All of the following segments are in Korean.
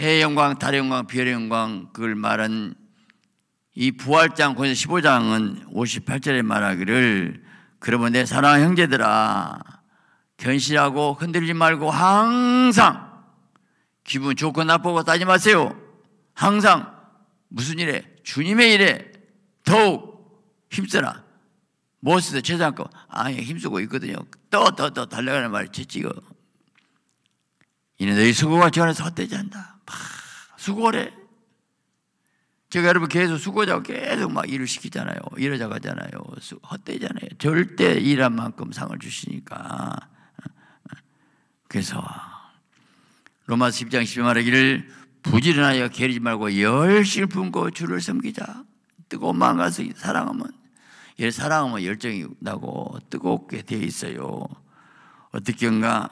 해의 영광, 달의 영광, 별의 영광 그걸 말한 이 부활장 고린도 15장은 58절에 말하기를 그러면 내 사랑 형제들아 견실하고 흔들리지 말고 항상 기분 좋고 나쁘고 따지 마세요. 항상 무슨 일에 주님의 일에 더욱 힘쓰라. 모스도 최상고 아예 힘쓰고 있거든요. 또더더 달려가는 말을지 지금. 이는 너희 수고가 전에서 헛되지 않다. 수고래. 제가 여러분 계속 수고자고 계속 막 일을 시키잖아요. 이러자고 하잖아요. 헛되잖아요. 절대 일한 만큼 상을 주시니까. 그래서 로마서 10장 10절 말하기를 부지런하여 게리지 말고 열심히 품고 주를 섬기자. 뜨거운 마음 가서 사랑하면 사랑하면 열정이 나고 뜨겁게 되어 있어요. 어떻게인가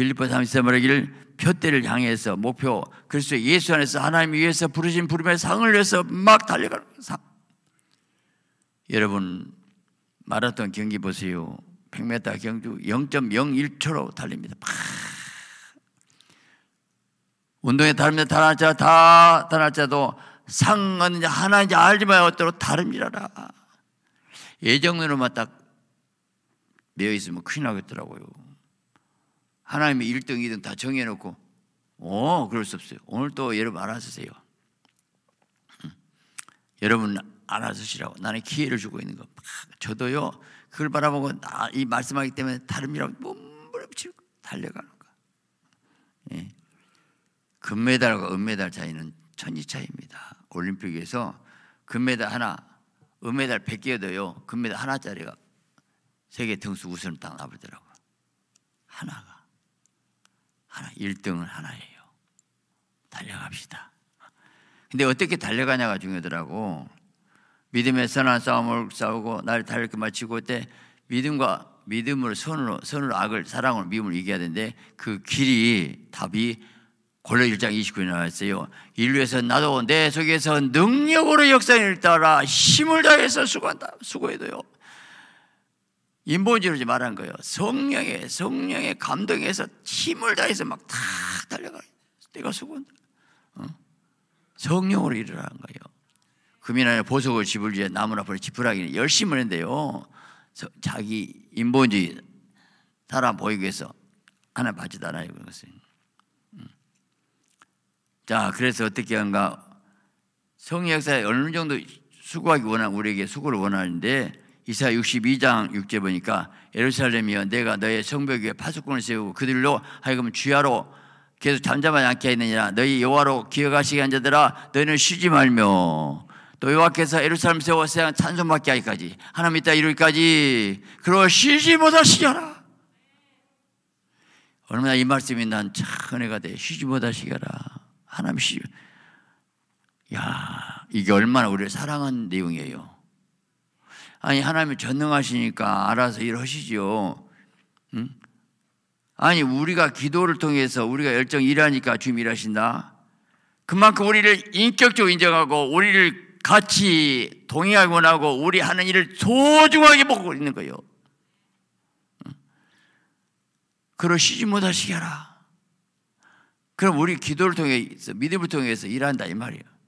빌립보 3장 말하기를 표대를 향해서 목표 그리스도 예수 안에서 하나님 위해서 부르신 부름의 상을 위해서 막 달려가는 상. 그 여러분 마라톤 경기 보세요. 100m 경주 0.01초로 달립니다. 운동에 다릅니다. 단아자 다 단아자도 상은 하나인지 알지 마요. 어떠로 다름이라라. 예정으로만 딱 매여 있으면 큰일 나겠더라고요. 하나님이 1등, 2등 다 정해놓고, 오, 어, 그럴 수 없어요. 오늘 또 여러분 알아서세요. 음. 여러분 알아서시라고. 나는 기회를 주고 있는 거. 저도요, 그걸 바라보고 나, 이 말씀하기 때문에 다른 일하고 몸부림치고 달려가는 거. 예. 금메달과 은메달 차이는 천지 차이입니다. 올림픽에서 금메달 하나, 은메달 100개여도요, 금메달 하나짜리가 세계 등수 우승을 딱 나버더라고요. 하나가. 하나, 1등을 하나예요. 달려갑시다. 근데 어떻게 달려가냐가 중요하더라고. 믿음의 선한 싸움을 싸우고 나를 달게 마치고 때 믿음과 믿음을 선으로 선으 악을 사랑으로 미움을 이겨야 되는데 그 길이 답이 골로 1장 29에 나와 어요 인류에서 나도 내 속에서 능력으로 역사를 따라 힘을 다해서 수고한다. 수고해도요. 인본주의를 말한 거예요. 성령의 성령의 감동에서 힘을 다해서 막 탁 달려가. 내가 수고한다. 어? 성령으로 일어나 거예요. 금이나 보석을 집을 위해 나무나 벌 지푸라기는 열심을 했는데요. 자기 인본주의 따라 보이기 위해서 하나 받지도 않아요. 그것은. 음. 자, 그래서 어떻게 하가 성의 역사에 어느 정도 수고하기 원한, 우리에게 수고를 원하는데 이사 62장 6제 보니까 예루살렘이여 내가 너의 성벽 위에 파수꾼을 세우고 그들로 하여금 주야로 계속 잠잠하지 않게 하느냐 너희 여호와로 기억하시게 한 자들아 너희는 쉬지 말며 또 여호와께서 예루살렘 세워 세상 찬송받게 하기까지 하나님 있다 이룰까지 그러 쉬지 못하시려라 얼마나 이 말씀이 난 참 은혜가 돼 쉬지 못하시게하라 하나님 쉬야 이게 얼마나 우리를 사랑한 내용이에요 아니 하나님이 전능하시니까 알아서 일하시죠. 응? 아니 우리가 기도를 통해서 우리가 열정 일하니까 주님 일하신다. 그만큼 우리를 인격적으로 인정하고 우리를 같이 동의하고 원하고 우리 하는 일을 소중하게 보고 있는 거예요. 그러시지 못하시게 하라. 그럼 우리 기도를 통해서 믿음을 통해서 일한다 이 말이에요.